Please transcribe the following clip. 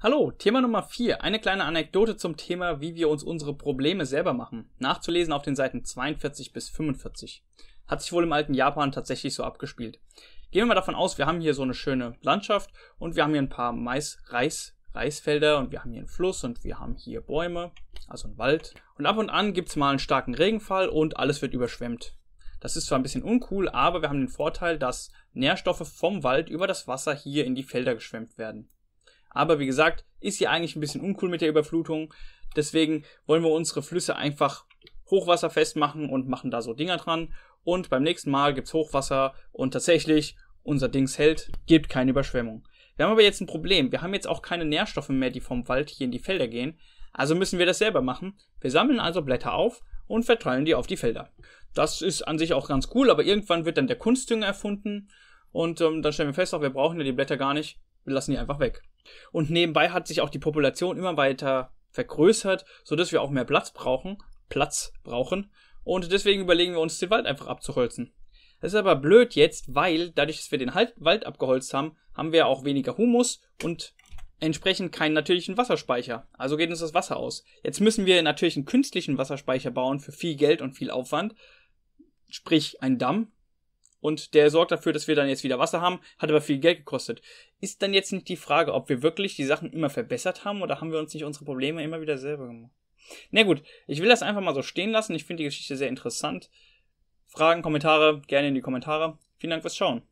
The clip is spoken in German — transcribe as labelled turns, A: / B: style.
A: Hallo, Thema Nummer 4. Eine kleine Anekdote zum Thema, wie wir uns unsere Probleme selber machen. Nachzulesen auf den Seiten 42 bis 45. Hat sich wohl im alten Japan tatsächlich so abgespielt. Gehen wir mal davon aus, wir haben hier so eine schöne Landschaft und wir haben hier ein paar Mais, Reis, Reisfelder und wir haben hier einen Fluss und wir haben hier Bäume, also einen Wald. Und ab und an gibt's mal einen starken Regenfall und alles wird überschwemmt. Das ist zwar ein bisschen uncool, aber wir haben den Vorteil, dass Nährstoffe vom Wald über das Wasser hier in die Felder geschwemmt werden. Aber wie gesagt, ist hier eigentlich ein bisschen uncool mit der Überflutung. Deswegen wollen wir unsere Flüsse einfach hochwasserfest machen und machen da so Dinger dran. Und beim nächsten Mal gibt's Hochwasser und tatsächlich, unser Dings hält, gibt keine Überschwemmung. Wir haben aber jetzt ein Problem. Wir haben jetzt auch keine Nährstoffe mehr, die vom Wald hier in die Felder gehen. Also müssen wir das selber machen. Wir sammeln also Blätter auf und verteilen die auf die Felder. Das ist an sich auch ganz cool, aber irgendwann wird dann der Kunstdünger erfunden und ähm, dann stellen wir fest, auch wir brauchen ja die Blätter gar nicht, wir lassen die einfach weg. Und nebenbei hat sich auch die Population immer weiter vergrößert, sodass wir auch mehr Platz brauchen, Platz brauchen. Und deswegen überlegen wir uns, den Wald einfach abzuholzen. Das ist aber blöd jetzt, weil dadurch, dass wir den halt-, Wald abgeholzt haben, haben wir auch weniger Humus und entsprechend keinen natürlichen Wasserspeicher. Also geht uns das Wasser aus. Jetzt müssen wir natürlich einen künstlichen Wasserspeicher bauen für viel Geld und viel Aufwand. Sprich, einen Damm, und der sorgt dafür, dass wir dann jetzt wieder Wasser haben, hat aber viel Geld gekostet. Ist dann jetzt nicht die Frage, ob wir wirklich die Sachen immer verbessert haben oder haben wir uns nicht unsere Probleme immer wieder selber gemacht? Na gut, ich will das einfach mal so stehen lassen. Ich finde die Geschichte sehr interessant. Fragen, Kommentare, gerne in die Kommentare. Vielen Dank fürs Schauen.